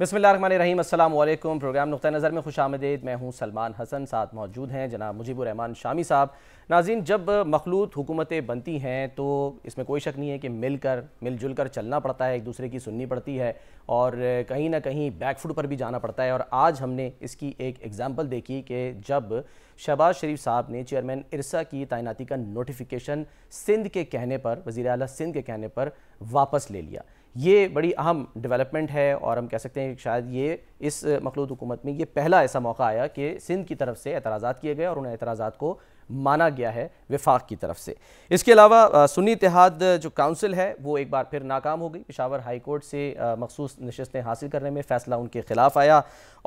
बसमीम अल्लाम प्रोग्राम नुक़ नज़र में खुश आमदेद मैं हूँ सलमान हसन साथ मौजूद हैं जनाब मुजीबरहमान शामी साहब नाजीन जब मखलूत हुकूमतें बनती हैं तो इसमें कोई शक नहीं है कि मिलकर मिलजुल कर चलना पड़ता है एक दूसरे की सुननी पड़ती है और कहीं ना कहीं बैकफुट पर भी जाना पड़ता है और आज हमने इसकी एक एग्ज़ाम्पल देखी कि जब शहबाज शरीफ साहब ने चेयरमैन इरसा की तैनाती का नोटिफिकेशन सिंध के कहने पर वज़ी अल सिंध के कहने पर वापस ले लिया ये बड़ी अहम डेवलपमेंट है और हम कह सकते हैं कि शायद ये इस मखलूत हुकूमत में ये पहला ऐसा मौका आया कि सिंध की तरफ से एतराज़ा किए गए और उन एतराज़ा को माना गया है विफाक की तरफ से इसके अलावा सुन्नी इतिहाद जो काउंसिल है वो एक बार फिर नाकाम हो गई पिशावर हाई कोर्ट से मखसूस नशस्तें हासिल करने में फ़ैसला उनके ख़िलाफ़ आया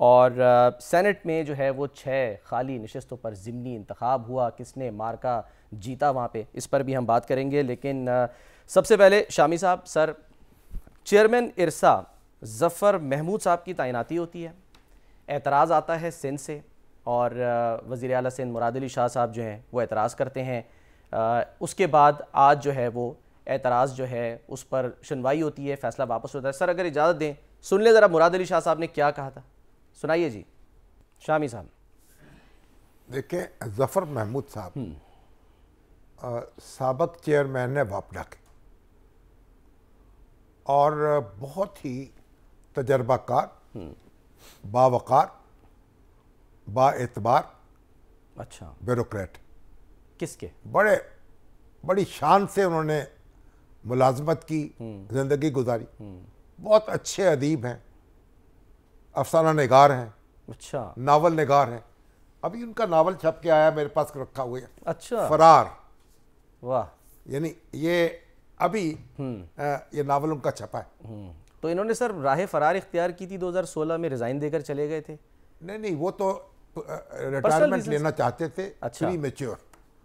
और सेनेट में जो है वो छः खाली नशस्तों पर ज़िमनी इंतखब हुआ किसने मारका जीता वहाँ पर इस पर भी हम बात करेंगे लेकिन सबसे पहले शामी साहब सर चेयरमैन इरसा जफ़र महमूद साहब की तैनाती होती है एतराज़ आता है सिंध से और वज़ी अल सिंध मुराद अली शाह साहब जो हैं वो एतराज़ करते हैं आ, उसके बाद आज जो है वो एतराज़ जो है उस पर सुनवाई होती है फ़ैसला वापस होता है सर अगर इजाज़त दें सुन लें ज़रा मुराद अली शाह साहब ने क्या कहा था सुनाइए जी शामी साहब देखें जफ़र महमूद साहब हम्म। सबक चेयरमैन ने वापडा के और बहुत ही तजर्बाकार बावकार बातबार अच्छा ब्यूरोट किसके बड़े बड़ी शान से उन्होंने मुलाजमत की हम्म। ज़िंदगी गुजारी हम्म। बहुत अच्छे अदीब हैं अफसाना नगार हैं अच्छा नावल नगार हैं अभी उनका नावल छप के आया मेरे पास रखा हुआ है अच्छा फरार वाह यानी ये अभी हम्म। ये नावल उनका छपा है हम्म। तो इन्होंने सर राह फरार इख्तियार की थी 2016 में रिज़ाइन देकर चले गए थे नहीं नहीं वो तो रिटायरमेंट लेना चाहते थे अच्छा प्री मेच्योर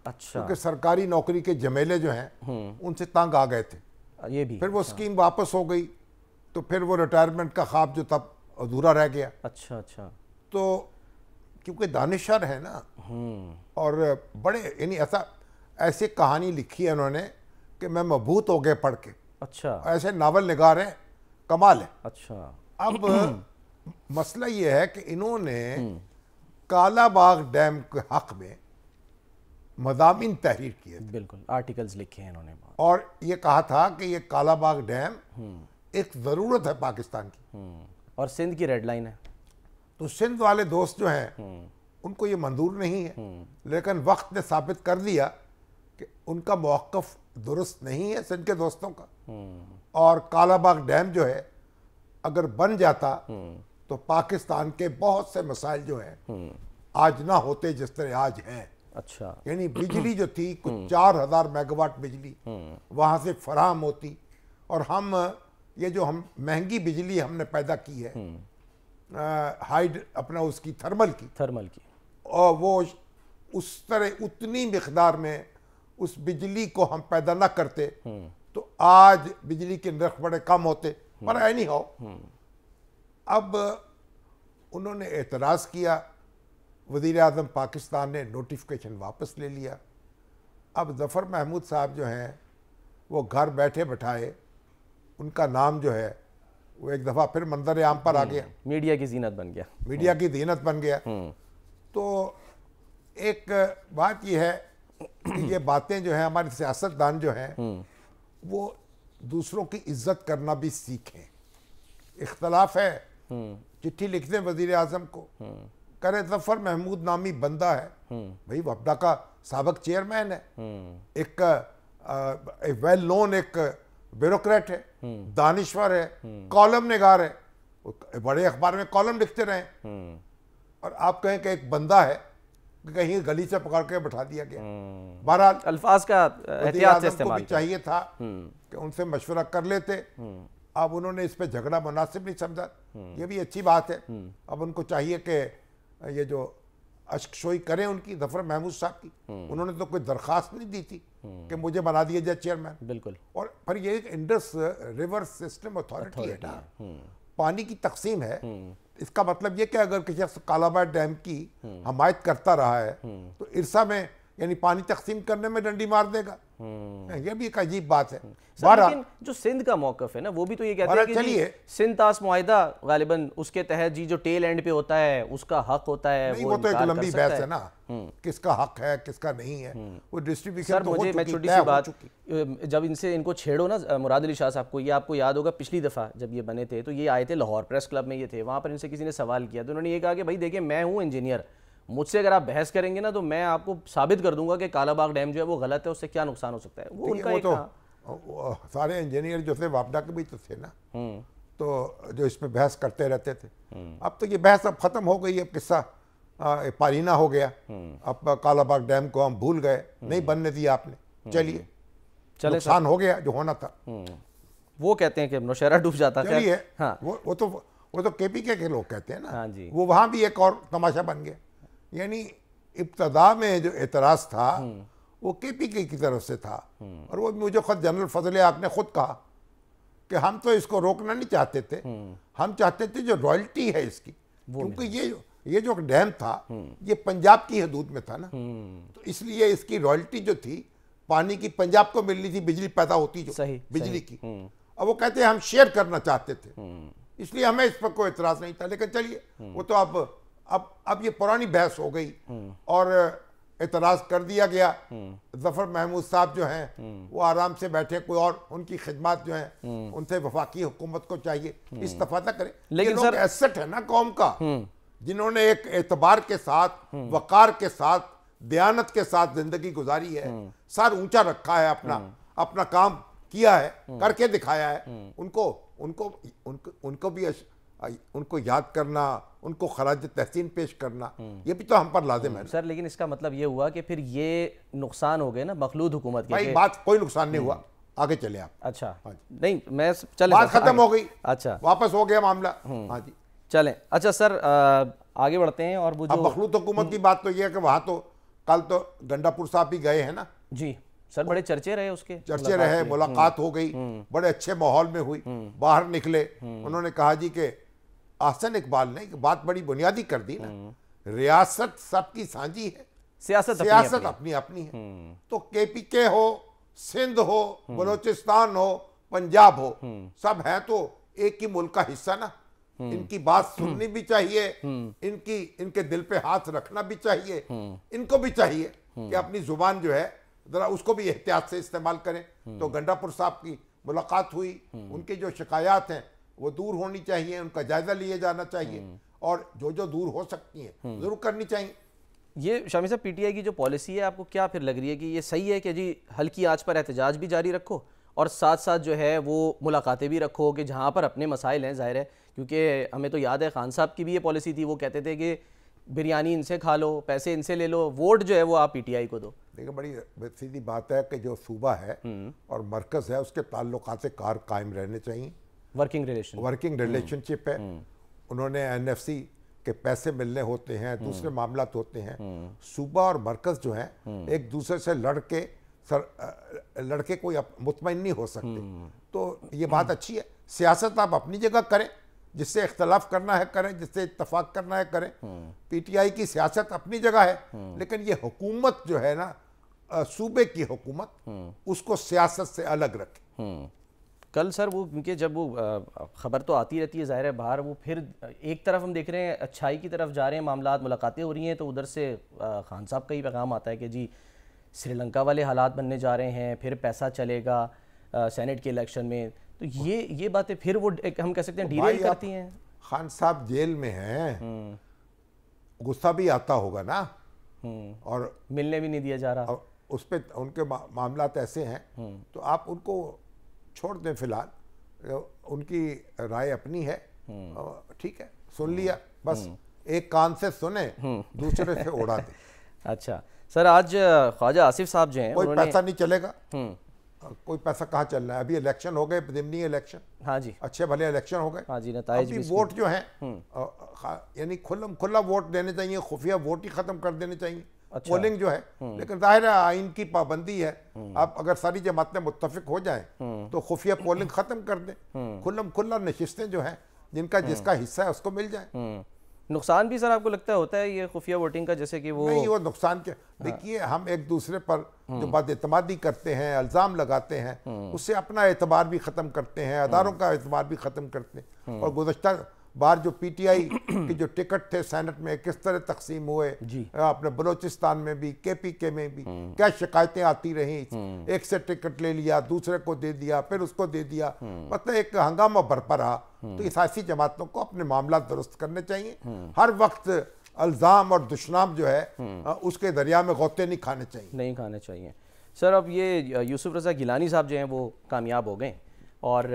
अच्छा क्योंकि सरकारी नौकरी के जमेले जो हैं हम्म। उनसे तंग आ गए थे ये भी फिर वो अच्छा। स्कीम वापस हो गई तो फिर वो रिटायरमेंट का ख्वाब जो तब अधूरा रह गया अच्छा अच्छा तो क्योंकि दानिशर है ना और बड़े यानी ऐसा ऐसी कहानी लिखी है उन्होंने कि मैं मबूत हो गए पढ़ के अच्छा ऐसे नावल निगार हैं कमाल है अच्छा अब मसला ये है कि इन्होंने हम्म। कालाबाग डैम के हक में मजामी तहरीर किए बिल्कुल आर्टिकल्स लिखे हैं इन्होंने और ये कहा था कि ये कालाबाग डैम हम्म। एक ज़रूरत है पाकिस्तान की हम्म। और सिंध की रेड लाइन है तो सिंध वाले दोस्त जो हैं उनको ये मंजूर नहीं है लेकिन वक्त ने साबित कर दिया कि उनका मौकफ दुरुस्त नहीं है सिंध के दोस्तों का हम्म। और कालाबाग डैम जो है अगर बन जाता हम्म। तो पाकिस्तान के बहुत से मसाइल जो हैं हम्म। आज ना होते जिस तरह आज हैं अच्छा यानी बिजली जो थी कुछ चार हजार मेगावाट बिजली वहां से फराहम होती और हम ये जो हम महंगी बिजली हमने पैदा की है हाइड अपना उसकी थर्मल की थर्मल की और वो उस तरह उतनी मकदार में उस बिजली को हम पैदा ना करते हम्म। तो आज बिजली के नरख बड़े कम होते हम्म। पर एनी हो हम्म। अब उन्होंने एतराज़ किया वजीर अजम पाकिस्तान ने नोटिफिकेशन वापस ले लिया अब जफ़र महमूद साहब जो हैं वो घर बैठे बैठाए उनका नाम जो है वो एक दफ़ा फिर मंजर आम पर आ गया मीडिया की जीनत बन गया मीडिया की जीनत बन गया तो एक बात यह है ये बातें जो है हमारे सियासतदान जो हैं हम्म। वो दूसरों की इज्जत करना भी सीखें इख्तलाफ है हम्म। चिट्ठी लिख दें वजीर आजम को हम्म। करें जफर महमूद नामी बंदा है भाई वपडा का सबक चेयरमैन है एक वेल नोन एक ब्यूरोट है दानिश्वर है कॉलम निगार है बड़े अखबार में कॉलम लिखते रहे और आप कहें कि एक बंदा है कहीं गली से पकड़ के बैठा दिया गया हम्म। बहरहाल अल्फाज का एहतियात इस्तेमाल चाहिए था हम्म। कि उनसे मशवरा कर लेते हम्म। अब उन्होंने इस पर झगड़ा मुनासिब नहीं समझा ये भी अच्छी बात है अब उनको चाहिए कि ये जो अशकशोई करें उनकी जफर महमूद साहब की उन्होंने तो कोई दरखास्त नहीं दी थी कि मुझे बना दिया जाए चेयरमैन बिल्कुल और पर ये एक इंडस रिवर सिस्टम अथॉरिटी है पानी की तकसीम है हम्म। इसका मतलब ये कि अगर किसी कालाबाद डैम की हम्म। हमायत करता रहा है हम्म। तो इरसा में यानी पानी तकसीम करने में डंडी मार देगा हम्म। ये भी एक अजीब बात है लेकिन जो सिंध का मौकफ है ना वो भी तो ये कहते हैं कि सिंध तास मुआदा गालिबन उसके तहत जी जो टेल एंड पे होता है उसका हक होता है नहीं, वो, वो तो एक लंबी बहस है ना हम्म। किसका हक है किसका नहीं है हम्म। वो डिस्ट्रीब्यूशन सर तो मुझे मैं छोटी सी बात जब इनसे इनको छेड़ो ना मुराद अली शाह साहब को ये आपको याद होगा पिछली दफ़ा जब ये बने थे तो ये आए थे लाहौर प्रेस क्लब में ये थे वहाँ पर इनसे किसी ने सवाल किया तो उन्होंने ये कहा कि भाई देखिए मैं हूँ इंजीनियर मुझसे अगर आप बहस करेंगे ना तो मैं आपको साबित कर दूंगा कि कालाबाग डैम जो है वो गलत है उससे क्या नुकसान हो सकता है वो उनका वो तो, हाँ। सारे इंजीनियर जो थे वापडा के भी तो थे ना हम्म। तो जो इसमें बहस करते रहते थे हम्म। अब तो ये बहस अब खत्म हो गई अब किस्सा पारीना हो गया हम्म। अब कालाबाग डैम को हम भूल गए नहीं बनने दिया आपने चलिए नुकसान हो गया जो होना था वो कहते हैं कि नौशहरा डूब जाता है हाँ। वो वो तो वो तो केपी के, लोग कहते हैं ना हाँ जी वो वहाँ भी एक और तमाशा बन गया यानी इब्तदा में जो एतराज़ था हम्म। वो के पी के की तरफ से था हम्म। और वो मुझे खुद जनरल फजल आक ने खुद कहा कि हम तो इसको रोकना नहीं चाहते थे हम्म। हम चाहते थे जो रॉयल्टी है इसकी क्योंकि ये ये जो डैम था ये पंजाब की हदूद में था ना तो इसलिए इसकी रॉयल्टी जो थी पानी की पंजाब को मिलनी थी बिजली पैदा होती जो सही, बिजली सही, की अब वो कहते हैं हम शेयर करना चाहते थे इसलिए हमें इस पर कोई एतराज़ नहीं था लेकिन चलिए वो तो आप अब अब ये पुरानी बहस हो गई और इतराज कर दिया गया जफर महमूद साहब जो हैं वो आराम से बैठे कोई और उनकी खिदमत जो है उनसे वफाकी हुकूमत को चाहिए इस्तफा करें लेकिन सर एसेट है ना कौम का हम्म। जिन्होंने एक एतबार के साथ हम्म। वक़ार के साथ दयानत के साथ जिंदगी गुजारी है हम्म। सर ऊंचा रखा है अपना अपना काम किया है करके दिखाया है उनको उनको उनको उनको भी उनको याद करना उनको खराज तहसीन पेश करना ये भी तो हम पर लाजिम है हम्म, सर लेकिन इसका मतलब ये हुआ कि फिर ये नुकसान हो गए ना मखलूद हुकूमत की भाई बात कोई नुकसान नहीं हम्म। हुआ आगे चले आप अच्छा हाँ नहीं मैं चले बात खत्म हो गई अच्छा वापस हो गया मामला हम्म। हाँ जी चले अच्छा सर आगे बढ़ते हैं और वो मखलूत हुकूमत की बात तो ये है कि वहां तो कल तो गंडापुर साहब भी गए हैं ना जी सर बड़े चर्चे रहे उसके चर्चे रहे मुलाकात हो गई बड़े अच्छे माहौल में हुई बाहर निकले उन्होंने कहा जी के आसन इकबाल ने एक बात बड़ी बुनियादी कर दी ना हम्म। रियासत सबकी सांझी है सियासत सियासत अपनी अपनी, अपनी है हम्म। तो केपीके हो सिंध हो हम्म। बलोचिस्तान हो पंजाब हो सब है तो एक ही मुल्क का हिस्सा ना इनकी बात सुननी भी चाहिए इनकी इनके दिल पे हाथ रखना भी चाहिए इनको भी चाहिए कि अपनी जुबान जो है जरा उसको भी एहतियात से इस्तेमाल करें तो गंडापुर साहब की मुलाकात हुई उनकी जो शिकायत हैं वो दूर होनी चाहिए उनका जायजा लिए जाना चाहिए हम्म। और जो जो दूर हो सकती हैं हम्म। जरूर करनी चाहिए ये शामी साहब पीटीआई की जो पॉलिसी है आपको क्या फिर लग रही है कि ये सही है कि जी हल्की आंच पर एहतजाज भी जारी रखो और साथ साथ जो है वो मुलाकातें भी रखो कि जहाँ पर अपने मसाइल हैं ज़ाहिर है क्योंकि हमें तो याद है खान साहब की भी ये पॉलिसी थी वो कहते थे कि बिरयानी इनसे खा लो पैसे इनसे ले लो वोट जो है वो आप पी को दो देखिए बड़ी सीधी बात है कि जो सूबा है हम्म। और मरकज़ है उसके ताल्लुक से कार कायम रहने चाहिए वर्किंग रिलेशन वर्किंग रिलेशनशिप है hmm. उन्होंने एनएफसी के पैसे मिलने होते हैं hmm. दूसरे मामला तो होते हैं hmm. सूबा और मरकज जो है एक दूसरे से लड़के सर लड़के कोई मुतमिन नहीं हो सकते तो ये बात अच्छी है सियासत आप अपनी जगह करें जिससे इख्तलाफ करना है करें जिससे इतफाक करना है करें पीटीआई की सियासत अपनी जगह है लेकिन ये हुकूमत जो है ना सूबे की हुकूमत उसको सियासत से अलग रखें कल सर वो क्योंकि जब वो ख़बर तो आती रहती है ज़ाहिर है बाहर वो फिर एक तरफ हम देख रहे हैं अच्छाई की तरफ जा रहे हैं मामला मुलाकातें हो रही हैं तो उधर से खान साहब का ही पैगाम आता है कि जी श्रीलंका वाले हालात बनने जा रहे हैं फिर पैसा चलेगा सेनेट के इलेक्शन में तो ये ये बातें फिर वो एक हम कह सकते हैं डील तो करती हैं खान साहब जेल में हैं हम्म। गुस्सा भी आता होगा ना हम्म। और मिलने भी नहीं दिया जा रहा उस पर उनके मामला ऐसे हैं हम्म। तो आप उनको छोड़ दें फिलहाल उनकी राय अपनी है हम्म। ठीक है सुन लिया हम्म। बस हम्म। एक कान से सुने दूसरे से उड़ा दे अच्छा सर आज ख्वाजा आसिफ साहब जो हैं कोई पैसा नहीं चलेगा कोई पैसा कहाँ चल रहा है अभी इलेक्शन हो गए जिमनी इलेक्शन हाँ जी अच्छे भले इलेक्शन हो गए हाँ जी नताइज अभी वोट जो है यानी खुल्ला खुला वोट देने चाहिए खुफिया वोट ही खत्म कर देने चाहिए अच्छा। पोलिंग जो है हम्म। लेकिन जाहिर है आइन की पाबंदी है हम्म। आप अगर सारी जमातें मुतफिक हो जाए हम्म। तो खुफिया पोलिंग खत्म कर दें खुल्लम खुल्ला नशिस्तें जो है जिनका जिसका हिस्सा है उसको मिल जाए नुकसान भी सर आपको लगता है होता है ये खुफिया वोटिंग का जैसे कि वो नहीं वो नुकसान के हाँ। देखिए हम एक दूसरे पर जो एतमादी करते हैं अल्ज़ाम लगाते हैं उससे अपना एतबार भी ख़त्म करते हैं अदारों का एतबार भी ख़त्म करते हैं और गुजशत बार जो पीटीआई के जो टिकट थे सेनेट में किस तरह तकसीम हुए अपने बलोचिस्तान में भी के पी के में भी हम्म। क्या शिकायतें आती रहीं हम्म। एक से टिकट ले लिया दूसरे को दे दिया फिर उसको दे दिया हम्म। मतलब एक हंगामा बरपा रहा तो इसासी जमातों को अपने मामला दुरुस्त करने चाहिए हर वक्त अल्ज़ाम और दुशनाम जो है उसके दरिया में गोते नहीं खाने चाहिए नहीं खाने चाहिए सर अब ये यूसुफ रजा गिलानी साहब जो हैं वो कामयाब हो गए और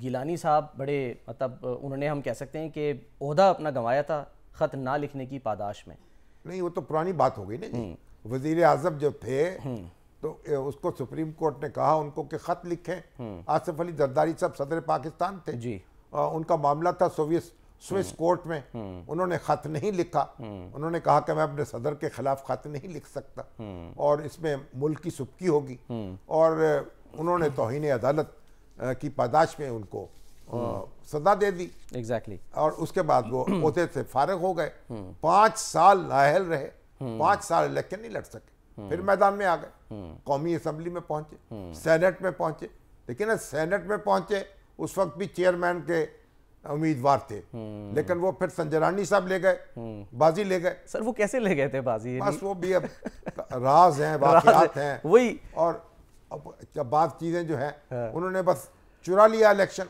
गिलानी साहब बड़े मतलब उन्होंने हम कह सकते हैं कि अहदा अपना गंवाया था ख़त ना लिखने की पादाश में नहीं वो तो पुरानी बात हो गई ना जी हम्म। वजीर आजम जो थे हम्म। तो उसको सुप्रीम कोर्ट ने कहा उनको कि ख़त लिखें हम्म। आसिफ अली जरदारी साहब सदर पाकिस्तान थे जी आ, उनका मामला था सोवियत स्विस कोर्ट में उन्होंने ख़त नहीं लिखा उन्होंने कहा कि मैं अपने सदर के ख़िलाफ़ ख़त नहीं लिख सकता और इसमें मुल्क की सुबकी होगी और उन्होंने तोहन अदालत की पैदाश में उनको हम्म। सजा दे दी एग्जैक्टली exactly. और उसके बाद वो ओहदे से फारग हो गए हम्म। पांच साल नाहल रहे हम्म। पांच साल इलेक्शन नहीं लड़ सके फिर मैदान में आ गए कौमी असम्बली में पहुंचे सेनेट में पहुंचे लेकिन सेनेट में पहुंचे उस वक्त भी चेयरमैन के उम्मीदवार थे लेकिन वो फिर संजरानी साहब ले गए बाजी ले गए सर वो कैसे ले गए थे बाजी बस वो भी अब राज हैं वाकयात हैं वही और बात चीज़ें जो है हाँ। उन्होंने बस चुरा लिया इलेक्शन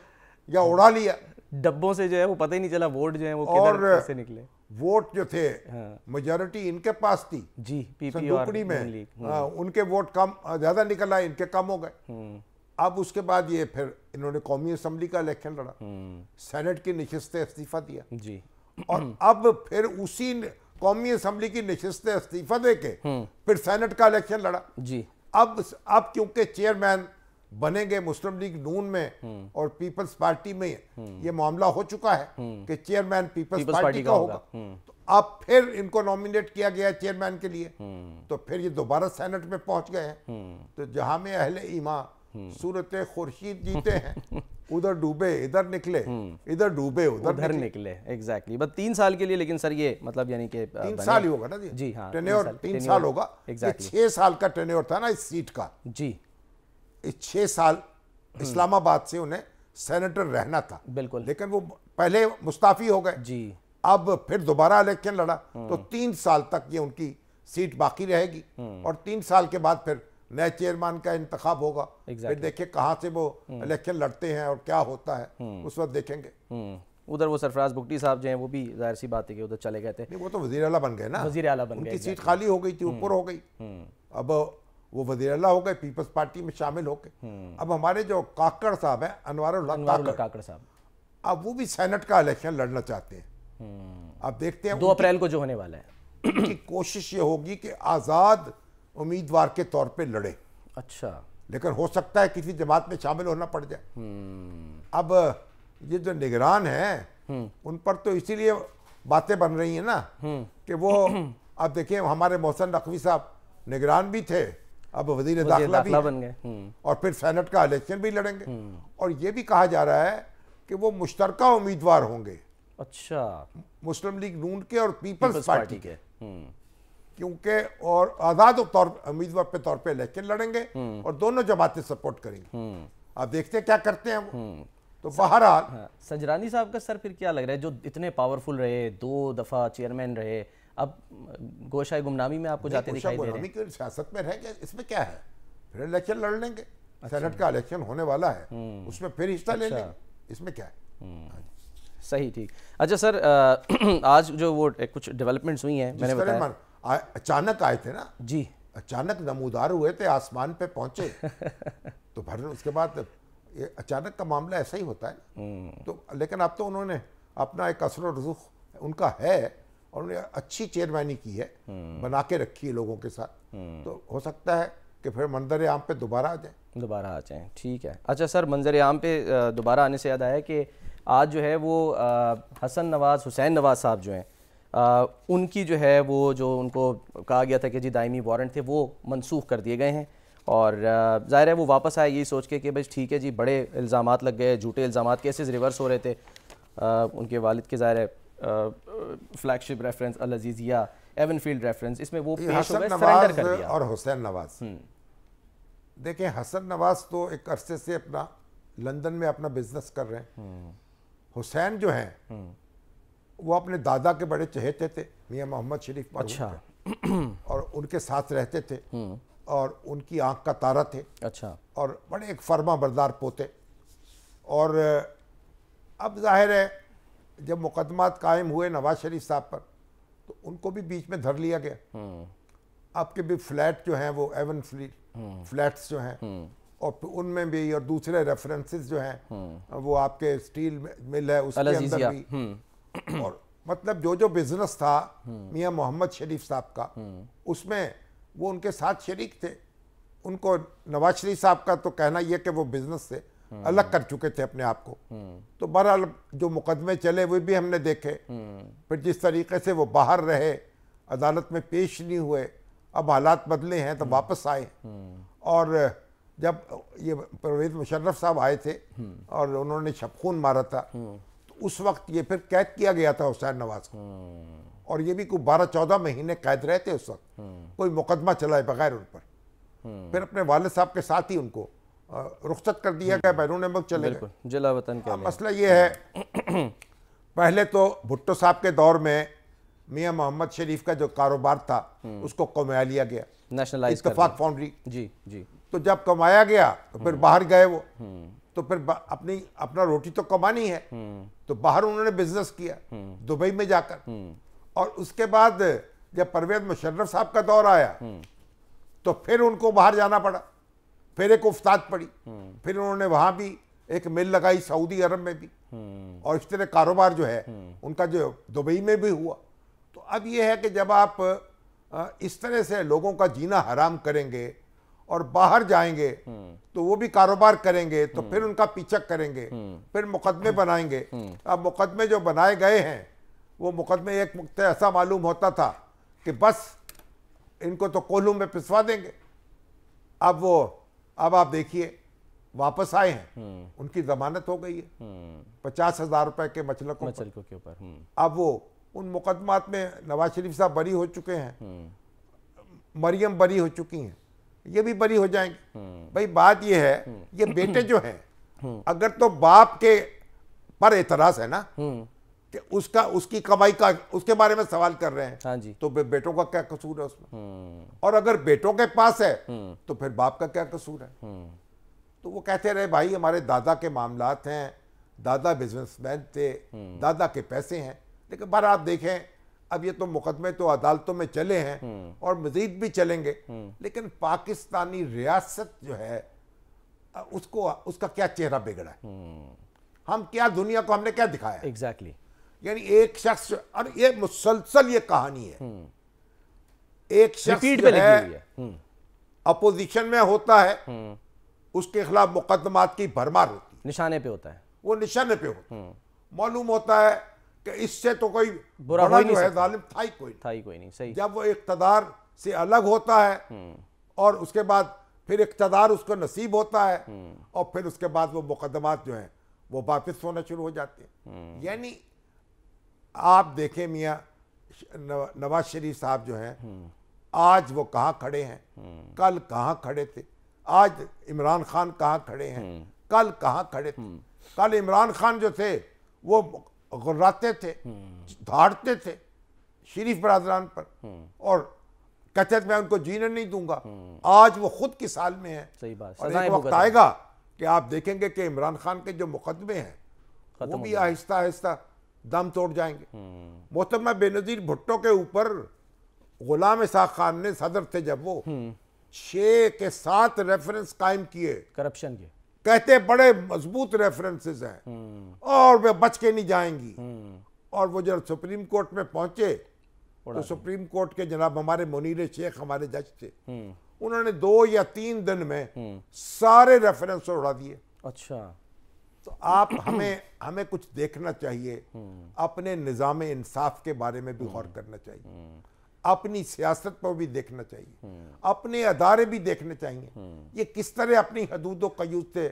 या उड़ा लिया डब्बों से जो है वो पता ही नहीं चला वोट जो है वो और से निकले वोट जो थे हाँ। मेजोरिटी इनके पास थी जी संदूकड़ी में हाँ। हाँ, उनके वोट कम ज्यादा निकल आए इनके कम हो गए हम्म। अब उसके बाद ये फिर इन्होंने कौमी असम्बली का इलेक्शन लड़ा सेनेट हम्म। की नशस्त इस्तीफा दिया जी और अब फिर उसी कौमी असम्बली की नशस्त इस्तीफा दे के हम्म। फिर सेनेट का इलेक्शन लड़ा जी अब अब क्योंकि चेयरमैन बनेंगे मुस्लिम लीग नून में हम्म। और पीपल्स पार्टी में हम्म। ये मामला हो चुका है हम्म। कि चेयरमैन पीपल्स, पीपल्स पार्टी का होगा तो अब फिर इनको नॉमिनेट किया गया है चेयरमैन के लिए तो फिर ये दोबारा सेनेट में पहुंच गए हैं तो जहां में अहले ईमा सूरत खुर्शीद जीते हैं उधर डूबे इधर निकले हम्म। इधर डूबे उधर, उधर निकले एग्जैक्टली बस तीन साल के लिए लेकिन सर ये मतलब यानी कि तीन साल ही होगा ना जी जी हाँ टेन्योर तीन साल होगा एग्जैक्ट छह साल का टेन्योर था ना इस सीट का जी छह साल हम्म। इस्लामाबाद से उन्हें सेनेटर रहना था बिल्कुल लेकिन वो पहले मुस्ताफी हो गए जी अब फिर दोबारा इलेक्शन लड़ा तो हम्म। तीन साल तक ये उनकी सीट बाकी रहेगी और तीन साल के बाद फिर नए चेयरमैन का इंतखब होगा exactly. फिर देखिए कहाँ से वो इलेक्शन हम्म। लड़ते हैं और क्या होता है हम्म। उस वक्त देखेंगे हम्म। उधर वो सरफराज बुगटी साहब जो हैं वो भी जाहिर सी बात है कि उधर चले गए थे वो तो वजीर अला बन गए ना वजीर अला बन उनकी सीट खाली हो गई थी ऊपर हो गई अब वो वजीर अला हो गए पीपल्स पार्टी में शामिल होके अब हमारे जो काकड़ साहब हैं अनवर काकड़ साहब अब वो भी सेनेट का इलेक्शन लड़ना चाहते हैं अब देखते हैं दो अप्रैल को जो होने वाला है कोशिश ये होगी कि आज़ाद उम्मीदवार के तौर पे लड़े अच्छा लेकिन हो सकता है किसी जमात में शामिल होना पड़ जाए हम्म। अब ये जो निगरान है हम्म। उन पर तो इसीलिए बातें बन रही हैं ना हम्म। कि वो अब देखिए हमारे मोहसन नकवी साहब निगरान भी थे अब वजीर दाखिला भी बन गए और फिर सेनेट का इलेक्शन भी लड़ेंगे और ये भी कहा जा रहा है कि वो मुश्तर उम्मीदवार होंगे अच्छा मुस्लिम लीग नून के और पीपल्स पार्टी के क्योंकि और आज़ाद तौर उम्मीदवार के तौर पे इलेक्शन लड़ेंगे और दोनों जमातें सपोर्ट करेंगे आप देखते हैं क्या करते हैं वो तो बहरहाल हाँ, सजरानी साहब का सर फिर क्या लग रहा है जो इतने पावरफुल रहे दो दफ़ा चेयरमैन रहे अब गोशाए गुमनामी में आपको जाते दिखाई दे रहे हैं सियासत में रहेंगे इसमें क्या है फिर इलेक्शन लड़ लेंगे सेनेट अच्छा। का इलेक्शन होने वाला है हम्म। उसमें फिर हिस्सा ले अच्छा। लेंगे इसमें क्या है हम्म। सही ठीक अच्छा सर आज जो वो कुछ डेवलपमेंट्स हुई हैं मैंने बताया अचानक आए थे ना जी अचानक नमोदार हुए थे आसमान पे पहुंचे तो भर उसके बाद ये अचानक का मामला ऐसा ही होता है हम्म। तो लेकिन अब तो उन्होंने अपना एक असर रुख उनका है और उन्होंने अच्छी चेयरमैनी की है हम्म। बना के रखी है लोगों के साथ हम्म। तो हो सकता है कि फिर मंजर आम पे दोबारा आ जाए दोबारा आ जाए ठीक है अच्छा सर मंजर आम पे दोबारा आने से याद आया कि आज जो है वो हसन नवाज़ हुसैन नवाज़ साहब जो हैं आ, उनकी जो है वो जो उनको कहा गया था कि जी दायमी वारंट थे वो मनसूख कर दिए गए हैं और ज़ाहिर है वो वापस आए यही सोच के कि भाई ठीक है जी बड़े इल्ज़ाम लग गए झूठे इल्ज़ाम केसेज रिवर्स हो रहे थे आ, उनके वालिद के ज़ाहिर है flagship reference Al Azizia Avenfield reference इसमें वो पेश हो सरेंडर कर दिया और हुसैन नवाज हम्म। देखें हसन नवाज तो एक अरसे से अपना लंदन में अपना बिजनेस कर रहे हैं हम्म। हुसैन जो हैं हम्म। वो अपने दादा के बड़े चहेते थे मियाँ मोहम्मद शरीफ अच्छा और उनके साथ रहते थे हम्म। और उनकी आंख का तारा थे अच्छा और बड़े एक फर्मा बरदार पोते और अब जाहिर है जब मुकदमात कायम हुए नवाज शरीफ साहब पर तो उनको भी बीच में धर लिया गया हम्म। आपके भी फ्लैट जो हैं वो एवन फ्ली हम्म। फ्लैट्स जो हैं और उनमें भी और दूसरे रेफरेंसेस जो हैं वो आपके स्टील मिल है उसके अंदर भी और मतलब जो जो बिजनेस था मियाँ मोहम्मद शरीफ साहब का उसमें वो उनके साथ शरीक थे उनको नवाज शरीफ साहब का तो कहना यह कि वो बिजनेस से अलग कर चुके थे अपने आप को तो बहरहाल जो मुकदमे चले वे भी हमने देखे फिर जिस तरीके से वो बाहर रहे अदालत में पेश नहीं हुए अब हालात बदले हैं तो वापस आए और जब ये परवेज मुशर्रफ साहब आए थे और उन्होंने छपखून मारा था उस वक्त ये फिर कैद किया गया था हुसैन नवाज को और ये भी कोई बारह चौदह महीने कैद रहे थे उस वक्त कोई मुकदमा चलाए बगैर उन पर फिर अपने वालद साहब के साथ ही उनको रुख्सत कर दिया गया बैरून मुल्क चले जिला वतन का मसला ये है पहले तो भुट्टो साहब के दौर में मियाँ मोहम्मद शरीफ का जो कारोबार था उसको कमाया लिया गया नेशनलाइज इस्तफाक फाउंड्री जी जी तो जब कमाया गया तो फिर बाहर गए वो तो फिर अपनी अपना रोटी तो कमानी है तो बाहर उन्होंने बिजनेस किया दुबई में जाकर और उसके बाद जब परवेज मुशर्रफ साहब का दौर आया तो फिर उनको बाहर जाना पड़ा फिर एक उफ्ताद पड़ी फिर उन्होंने वहां भी एक मिल लगाई सऊदी अरब में भी और इस तरह कारोबार जो है उनका जो दुबई में भी हुआ तो अब यह है कि जब आप इस तरह से लोगों का जीना हराम करेंगे और बाहर जाएंगे हम्म। तो वो भी कारोबार करेंगे तो हम्म। फिर उनका पीछा करेंगे हम्म। फिर मुकदमे बनाएंगे अब मुकदमे जो बनाए गए हैं वो मुकदमे एक मुक्त ऐसा मालूम होता था कि बस इनको तो कोल्हू में पिसवा देंगे अब वो अब आप देखिए वापस आए हैं उनकी जमानत हो गई है पचास हजार रुपए के मछलकों मछलकों के ऊपर अब वो उन मुकदमात में नवाज शरीफ साहब बरी हो चुके हैं मरियम बरी हो चुकी हैं ये भी बरी हो जाएंगे हम्म। भाई बात ये है हम्म। ये बेटे जो है हम्म। अगर तो बाप के पर एतराज है ना कि उसका उसकी कमाई का उसके बारे में सवाल कर रहे हैं हाँ जी तो बेटों का क्या कसूर है उसमें और अगर बेटों के पास है तो फिर बाप का क्या कसूर है तो वो कहते रहे भाई हमारे दादा के मामला हैं दादा बिजनेसमैन थे दादा के पैसे हैं लेकिन बार आप देखें अब ये तो मुकदमे तो अदालतों में चले हैं हम्म। और मजीद भी चलेंगे हम्म। लेकिन पाकिस्तानी रियासत जो है उसको उसका क्या चेहरा बिगड़ा है हम्म। हम क्या दुनिया को हमने क्या दिखाया एग्जैक्टली exactly. यानी एक शख्स और ये मुसलसल ये कहानी है एक शख्स है अपोजिशन में होता है उसके खिलाफ मुकदमात की भरमार होती है निशाने पे होता है वो निशाने पे होता है मालूम होता है कि इससे तो कोई बुरा बड़ा जो है जालिम था ही कोई था ही कोई नहीं सही जब वो इकतदार से अलग होता है हम्म। और उसके बाद फिर इकतदार उसको नसीब होता है हम्म। और फिर उसके बाद वो मुकदमात जो हैं वो वापस होना शुरू हो जाते हैं हम्म। यानी आप देखें मियाँ नवाज शरीफ साहब जो हैं आज वो कहाँ खड़े हैं कल कहाँ खड़े थे आज इमरान खान कहाँ खड़े हैं कल कहाँ खड़े थे कल इमरान खान जो थे वो गुर्राते थे धाड़ते थे शरीफ बरदरान पर और कहते थे मैं उनको जीने नहीं दूंगा आज वो खुद किस हाल में है सही बात और एक वक्त आएगा कि आप देखेंगे कि इमरान खान के जो मुकदमे हैं वो भी आहिस्ता आहिस्ता दम तोड़ जाएंगे हम्म। मोहतम बेनज़ीर भुट्टो के ऊपर गुलाम इसाक खान ने सदर थे जब वो छः हम्म। के साथ रेफरेंस कायम किए करप्शन के कहते बड़े मजबूत रेफरेंसेस हैं और वे बच के नहीं जाएंगी और वो जब सुप्रीम कोर्ट में पहुंचे तो सुप्रीम कोर्ट के जनाब हमारे मुनीर शेख हमारे जज थे हम्म। उन्होंने दो या तीन दिन में हम्म। सारे रेफरेंस उड़ा दिए अच्छा तो आप हमें हमें कुछ देखना चाहिए हम्म। अपने निज़ाम इंसाफ के बारे में भी गौर करना चाहिए अपनी सियासत पर भी देखना चाहिए अपने अदारे भी देखने चाहिए ये किस तरह अपनी हदूद कयूद से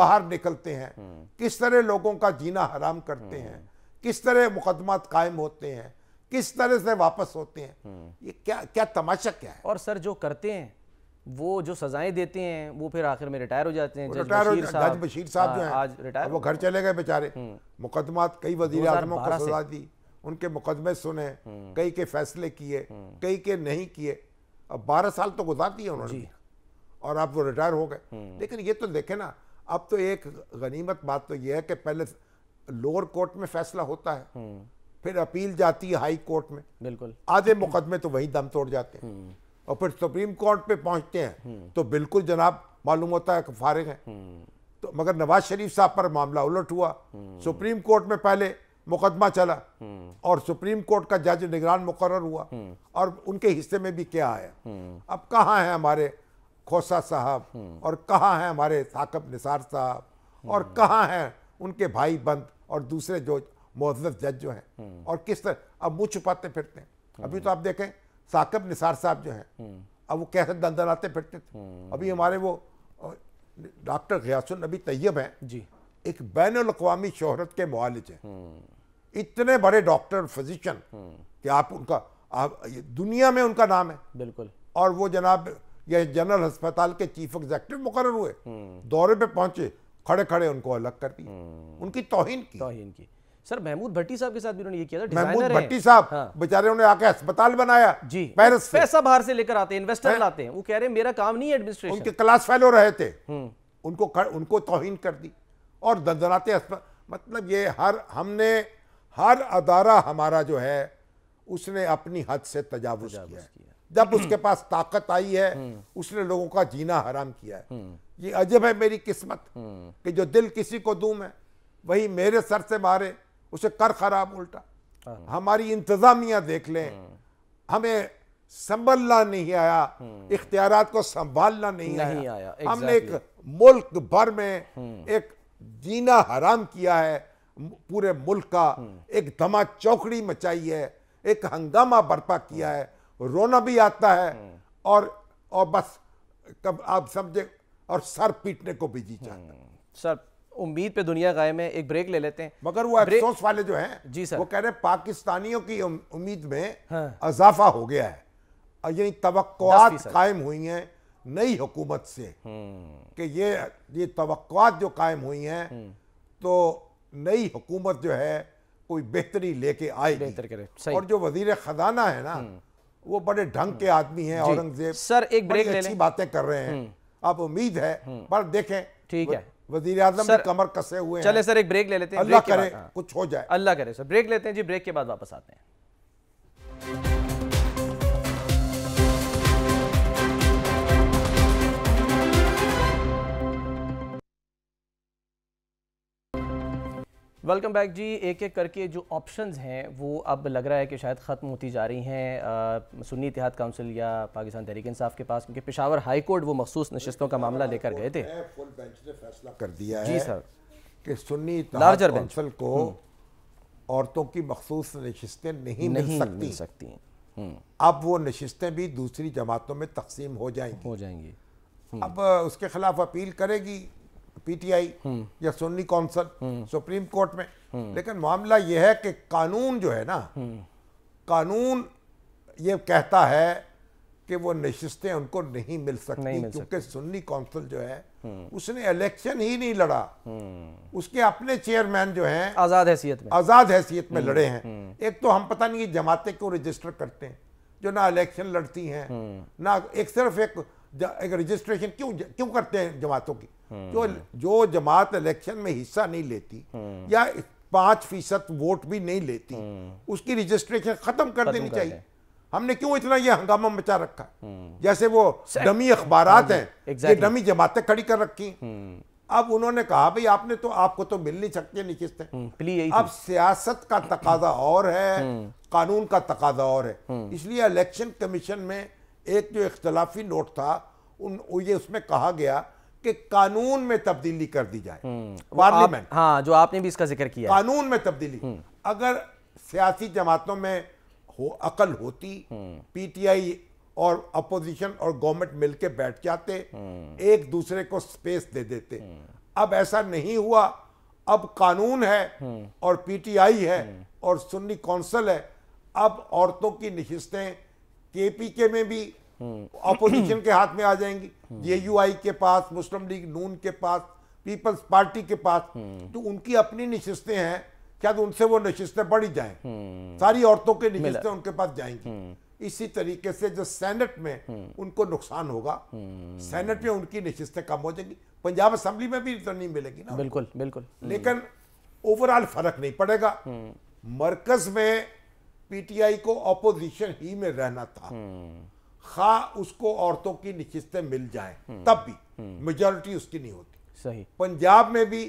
बाहर निकलते हैं किस तरह लोगों का जीना हराम करते हैं किस तरह मुकदमात कायम होते हैं किस तरह से वापस होते हैं ये क्या क्या तमाशा क्या है और सर जो करते हैं वो जो सजाएं देते हैं वो फिर आखिर में रिटायर हो जाते हैं रिटायर बशीर साहब जो हाँ, है आज रिटायर वो घर चले गए बेचारे हम्म। मुकदमात कई वजी आजमों को सजा दी उनके मुकदमे सुने हम्म। कई के फैसले किए हम्म। कई के नहीं किए अब बारह साल तो गुजार दिए उन्होंने और अब वो रिटायर हो गए हम्म। लेकिन ये तो देखे ना अब तो एक गनीमत बात तो ये है कि पहले लोअर कोर्ट में फैसला होता है फिर अपील जाती है हाई कोर्ट में बिल्कुल आधे मुकदमे तो वही दम तोड़ जाते हैं और फिर सुप्रीम कोर्ट पे पहुंचते हैं तो बिल्कुल जनाब मालूम होता है फारिग है तो मगर नवाज शरीफ साहब पर मामला उलट हुआ सुप्रीम कोर्ट में पहले मुकदमा चला हम्म। और सुप्रीम कोर्ट का जज निगरान मुकर हुआ हम्म। और उनके हिस्से में भी क्या आया हम्म। अब कहाँ हैं हमारे खोसा साहब और कहाँ हैं हमारे साकब निसार साहब और कहाँ हैं उनके भाई बंद और दूसरे जो मुजफ जज जो हैं और किस तरह अब मुँह छुपाते फिरते हैं अभी तो आप देखें साकब निसार साहब जो हैं अब वो कैसे आते फिरते थे अभी हमारे वो डॉक्टर गयासुल नबी तैयब हैं जी एक बैन अवी शोहरत के मालिज हैं इतने बड़े डॉक्टर फिजिशियन कि आप उनका आप, दुनिया में उनका नाम है बिल्कुल और वो जनाब ये जनरल अस्पताल के चीफ एग्जेक्टिव मुकर हुए हम्म। दौरे पे पहुंचे खड़े खड़े उनको अलग कर दिया हम्म। उनकी तोहिन की तोहिन की सर महमूद भट्टी साहब के साथ भी उन्होंने ये किया था महमूद भट्टी साहब हाँ। बेचारे उन्होंने आके अस्पताल बनाया जी पैरस पैसा बाहर से लेकर आते हैं इन्वेस्टर लाते हैं वो कह रहे हैं मेरा काम नहीं एडमिनिस्ट्रेशन उनके क्लास फेलो रहे थे हम्म। उनको उनको तोहिन कर दी और दंदराते मतलब ये हर हमने हर अदारा हमारा जो है उसने अपनी हद से तजावुज किया किया। जब उसके पास ताकत आई है उसने लोगों का जीना हराम किया है हम्म। ये अजब है मेरी किस्मत हम्म। कि जो दिल किसी को दूम है वही मेरे सर से मारे उसे कर खराब उल्टा हाँ। हमारी इंतजामिया देख लें हम्म। हमें संभलना नहीं आया इख्तियार को संभालना नहीं, नहीं आया, आया। हमने एक मुल्क भर में एक जीना हराम किया है पूरे मुल्क का एक धमा चौकड़ी मचाई है एक हंगामा बर्पा किया है रोना भी आता है और और बस कब आप समझे और सर पीटने को भी जी चाहता सर उम्मीद पे दुनिया कायम है एक ब्रेक ले लेते हैं मगर वो अफसोस वाले जो हैं जी सर वो कह रहे हैं पाकिस्तानियों की उम्मीद में हाँ। इजाफा हाँ। हो गया है यानी तो कायम हुई हैं नई हुकूमत से हम्म। कि ये ये तो जो कायम हुई हैं हम्म। तो नई हुकूमत जो है कोई बेहतरी लेके आएगी बेहतर करे सही और जो वजीर खजाना है ना हम्म। वो बड़े ढंग के आदमी हैं औरंगजेब सर एक ब्रेक ले अच्छी बातें कर रहे हैं हम्म। आप उम्मीद है हम्म। पर देखें ठीक है वजीर आजम कमर कसे हुए चले सर एक ब्रेक ले लेते हैं अल्लाह करे हाँ। कुछ हो जाए अल्लाह करे सर ब्रेक लेते हैं जी ब्रेक के बाद वापस आते हैं वेलकम बैक जी एक एक करके जो ऑप्शंस हैं वो अब लग रहा है कि शायद ख़त्म होती जा रही हैं सुन्नी इतिहाद काउंसिल या पाकिस्तान तहरीक इंसाफ के पास क्योंकि पेशावर हाई कोर्ट वो मखसूस नशस्तों का मामला लेकर गए थे फुल बेंच ने फैसला कर दिया जी है सर कि सुन्नी लार्जर काउंसिल को हम्म। औरतों की मखसूस नशस्तें नहीं, नहीं मिल सकती, मिल सकती हम्म। अब वो नशस्तें भी दूसरी जमातों में तकसीम हो जाएंगी हो जाएंगी हम्म। अब उसके खिलाफ अपील करेगी पीटीआई हम्म। या सुन्नी कौंसल हम्म। सुप्रीम कोर्ट में हम्म। लेकिन मामला यह है कि कानून जो है ना कानून ये कहता है कि वो नशिस्तें उनको नहीं मिल सकती क्योंकि सुन्नी काउंसिल जो है उसने इलेक्शन ही नहीं लड़ा उसके अपने चेयरमैन जो हैं आजाद हैसियत में आजाद हैसियत में लड़े हैं एक तो हम पता नहीं जमाते क्यों रजिस्टर करते हैं जो ना इलेक्शन लड़ती हैं ना एक सिर्फ एक, एक रजिस्ट्रेशन क्यों क्यों करते हैं जमातों की जो हम्म। जो जमात इलेक्शन में हिस्सा नहीं लेती हम्म। या पांच फीसद वोट भी नहीं लेती हम्म। उसकी रजिस्ट्रेशन खत्म कर देनी चाहिए हमने क्यों इतना ये हंगामा मचा रखा जैसे वो डमी अखबार हैं ये डमी जमातें खड़ी कर रखी अब उन्होंने कहा भाई आपने तो आपको तो मिल नहीं सकती निश्चित अब सियासत का तकाजा और है कानून का तकाजा और है इसलिए इलेक्शन कमीशन में एक जो इख्तलाफी नोट था उन ये उसमें कहा गया कि कानून में तब्दीली कर दी जाए हम्म। पार्लियामेंट हाँ जो आपने भी इसका जिक्र किया कानून में तब्दीली हम्म। अगर सियासी जमातों में हो अकल होती हम्म। पीटीआई और अपोजिशन और गवर्नमेंट मिलके बैठ जाते एक दूसरे को स्पेस दे देते अब ऐसा नहीं हुआ अब कानून है और पीटीआई है और सुन्नी कौंसल है अब औरतों की नशिस्तें केपीके में भी अपोजिशन हम्म। के हाथ में आ जाएंगी जे के पास मुस्लिम लीग नून के पास पीपल्स पार्टी के पास हम्म। तो उनकी अपनी नशिस्तें हैं शायद उनसे वो नशिस्तें बढ़ी जाएं हम्म। सारी औरतों के नशिस्तें उनके पास जाएंगी इसी तरीके से जो सेनेट में उनको नुकसान होगा सेनेट में उनकी नशिस्तें कम हो जाएंगी पंजाब असम्बली में भी तो नहीं मिलेगी ना बिल्कुल बिल्कुल लेकिन ओवरऑल फर्क नहीं पड़ेगा मरकज में पीटीआई को अपोजिशन ही में रहना था खा उसको औरतों की निश्चितें मिल जाए तब भी मेजोरिटी उसकी नहीं होती सही पंजाब में भी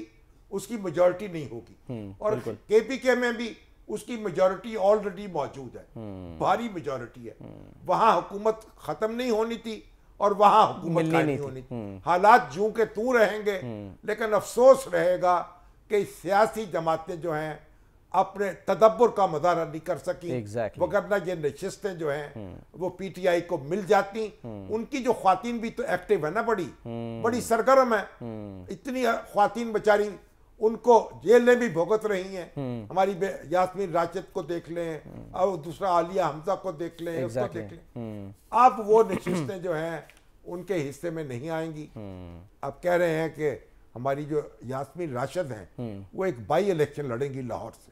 उसकी मेजोरिटी नहीं होगी हम्म, और केपीके में भी उसकी मेजोरिटी ऑलरेडी मौजूद है हम्म। भारी मेजोरिटी है हम्म। वहां हुकूमत खत्म नहीं होनी थी और वहां हुकूमत नहीं, नहीं होनी थी हालात जू के तू रहेंगे लेकिन अफसोस रहेगा कि सियासी जमातें जो हैं अपने तदब्बर का मुजाहरा नहीं कर सकी exactly. वगरना ये नशस्तें जो हैं hmm. वो पीटीआई को मिल जाती hmm. उनकी जो खातन भी तो एक्टिव है ना बड़ी hmm. बड़ी सरगर्म है इतनी खातन बेचारी उनको जेलें भी भुगत रही हैं हमारी यासमीन राशिद को देख लें और दूसरा आलिया हमजा को देख लें exactly. उसको देख लें अब वो नशस्तें जो हैं उनके हिस्से में नहीं आएंगी अब कह रहे हैं कि हमारी जो यासमीन राशिद हैं वो एक बाई इलेक्शन लड़ेंगी लाहौर से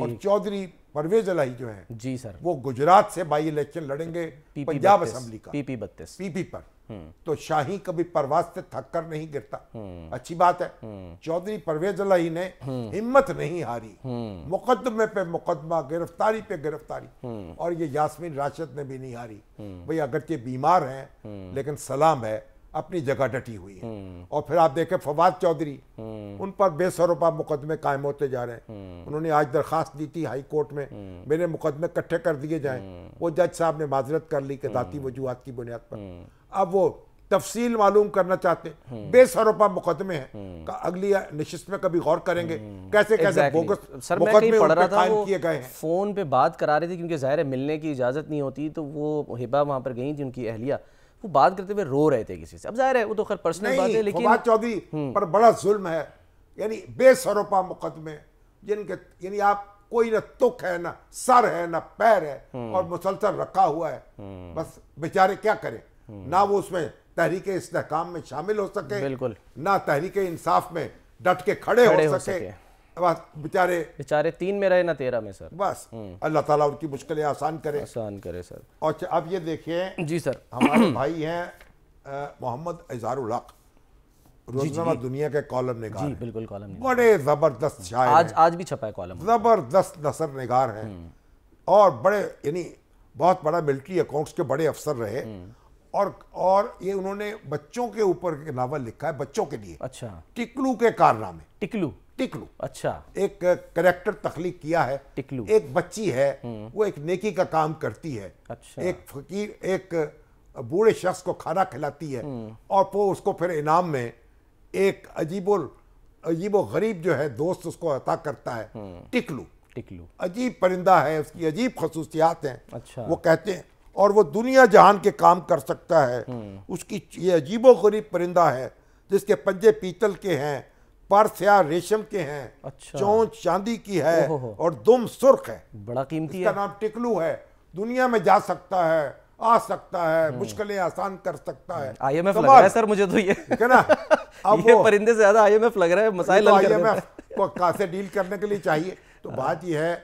और चौधरी परवेज अलाई जो है जी सर वो गुजरात से बाई इलेक्शन लड़ेंगे पंजाब असेंबली का पीपी बत्तीस पीपी पर हम्म। तो शाही कभी परवास से थक कर नहीं गिरता हम्म। अच्छी बात है हम्म। चौधरी परवेज अलाई ने हिम्मत नहीं हारी मुकदमे पे मुकदमा गिरफ्तारी पे गिरफ्तारी और ये यास्मीन राशद ने भी नहीं हारी भाई अगरचे बीमार हैं लेकिन सलाम है अपनी जगह डटी हुई है हम्म। और फिर आप देखें फवाद चौधरी हम्म। उन पर बेसरोपा मुकदमे कायम होते जा रहे हैं हम्म। उन्होंने आज दरखास्त दी थी हाई कोर्ट में मेरे मुकदमे इकट्ठे कर दिए जाए वो जज साहब ने माजरत कर ली के दाती वजूहत की बुनियाद पर अब वो तफसील मालूम करना चाहते बेसरोपा मुकदमे हैं अगली नशिस्त में कभी गौर करेंगे कैसे कैसे सर पढ़ रहा था किए गए हैं फोन पे बात करा रहे थे क्योंकि जाहिर है मिलने की इजाज़त नहीं होती तो वो हिबा वहाँ पर गई थी उनकी अहलिया वो बात करते हुए रो रहे थे किसी से अब जाहिर है वो तो खैर पर्सनल बात है लेकिन चौधरी हम्म। पर बड़ा जुल्म है यानी बेसरोपा मुकदमे जिनके यानी आप कोई ना तुक है ना सर है ना पैर है हम्म। और मुसलसल रखा हुआ है हम्म। बस बेचारे क्या करें ना वो उसमें तहरीक इसकाम में शामिल हो सके बिल्कुल ना तहरीक इंसाफ में डट के खड़े, खड़े हो, सके, हो सके। बस बेचारे बेचारे तीन में रहे ना तेरह में सर बस हम्म। अल्लाह ताला उनकी मुश्किलें आसान करे आसान करे सर और अब ये देखिए जी सर हमारे भाई हैं मोहम्मद इजहारुल्लाक रोजनामा दुनिया के कॉलम निगार जी बिल्कुल कॉलम बड़े जबरदस्त शायर आज आज भी छपा है कॉलम जबरदस्त नसर निगार हैं हम्म। और बड़े यानी बहुत बड़ा मिलिट्री अकाउंट्स के बड़े अफसर रहे हम्म। और और ये उन्होंने बच्चों के ऊपर नावल लिखा है बच्चों के लिए अच्छा टिकलू के कारनामे टिकलू टिकलू अच्छा एक करेक्टर तखलीक किया है टिकलू एक बच्ची है हम्म। वो एक नेकी का काम करती है अच्छा एक फकीर एक बूढ़े शख्स को खाना खिलाती है हम्म। और वो उसको फिर इनाम में एक अजीबो अजीबो गरीब जो है दोस्त उसको अता करता है हम्म। टिकलू टिकलू अजीब परिंदा है उसकी अजीब खसूसियात हैं अच्छा वो कहते हैं और वो दुनिया जहान के काम कर सकता है उसकी ये अजीबो गरीब परिंदा है जिसके पंजे पीतल के हैं पारस्या रेशम के हैं अच्छा। चौंच चांदी की है और दुम सुर्ख है बड़ा कीमती इसका है। नाम टिकलू है दुनिया में जा सकता है आ सकता है हम्म। मुश्किलें आसान कर सकता है आईएमएफ हम्म। लग रहा है सर मुझे तो ये ना अब ये परिंदे से ज्यादा आईएमएफ लग रहा है मसाइल तो आईएमएफ को कहा से डील करने के लिए चाहिए तो हाँ। बात यह है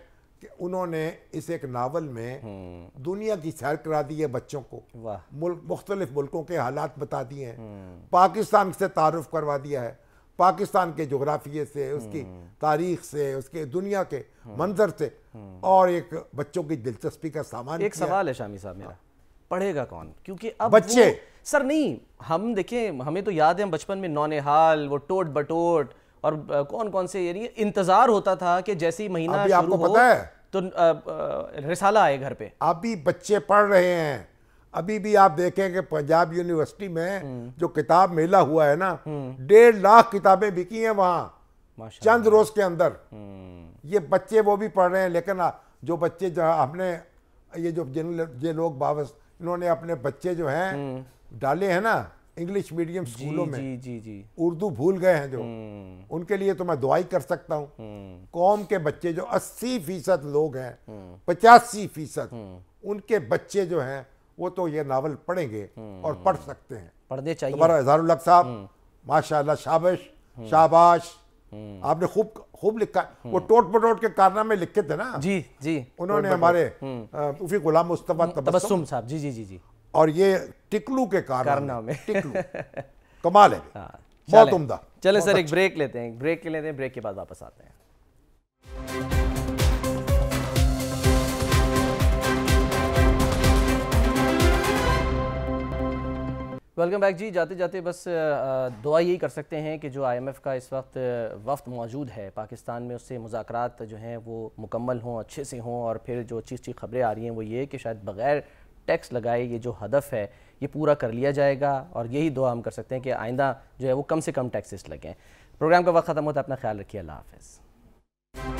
कि उन्होंने इस एक नावल में हम्म। दुनिया की सैर करा दी है बच्चों को मुख्तलिफ मुल्कों के हालात बता दिए हैं पाकिस्तान से तारुफ करवा दिया है पाकिस्तान के जोग्राफिए से उसकी हम्म। तारीख से उसके दुनिया के हम्म। मंजर से हम्म। और एक बच्चों की दिलचस्पी का सामान एक सवाल है शामी साहब मेरा पढ़ेगा कौन क्योंकि अब बच्चे सर नहीं हम देखें हमें तो याद है हम बचपन में नौनेहाल वो टोट बटोट और कौन कौन से यानी इंतजार होता था कि जैसे ही महीना आपको पता है तो रिसाला आए घर पे अभी बच्चे पढ़ रहे हैं अभी भी आप देखें कि पंजाब यूनिवर्सिटी में हम्म। जो किताब मेला हुआ है ना हम्म। डेढ़ लाख किताबें बिकी हैं वहाँ चंद रोज के अंदर हम्म। ये बच्चे वो भी पढ़ रहे हैं लेकिन जो बच्चे जो हमने ये जो जिन ये लोग बाबस इन्होंने अपने बच्चे जो हैं डाले हैं ना इंग्लिश मीडियम स्कूलों में जी जी जी उर्दू भूल गए हैं जो उनके लिए तो मैं दुआई कर सकता हूँ कौम के बच्चे जो अस्सी फीसद लोग हैं पचासी फीसद उनके बच्चे जो हैं वो तो ये नावल पढ़ेंगे और पढ़ हम्म। सकते हैं पढ़ने चाहिए तुम्हारा इजहारुल्ला साहब हम्म। माशाल्लाह शाबाश हम्म। शाबाश आपने खूब खूब लिखा वो टोट पटोट के कारना में लिखे थे ना जी जी उन्होंने हमारे उफी गुलाम मुस्तफा तबस्सुम साहब जी जी जी जी और ये टिकलू के कारनामे टिकलू कमाल है हाँ, बहुत उमदा चले सर एक अच्छा। ब्रेक लेते हैं ब्रेक के लेते हैं ब्रेक के बाद वापस आते हैं वेलकम बैक जी जाते जाते बस दुआ यही कर सकते हैं कि जो आईएमएफ का इस वक्त वफ्त मौजूद है पाकिस्तान में उससे मुजाकरात जो हैं वो मुकम्मल हों अच्छे से हों और फिर जो अच्छी अच्छी खबरें आ रही हैं वो ये कि शायद बग़ैर टैक्स लगाए ये जो हदफ है ये पूरा कर लिया जाएगा और यही दुआ हम कर सकते हैं कि आइंदा जो है वो कम से कम टैक्सेस लगें प्रोग्राम का वक्त ख़त्म होता है अपना ख्याल रखिए अल्लाह हाफ़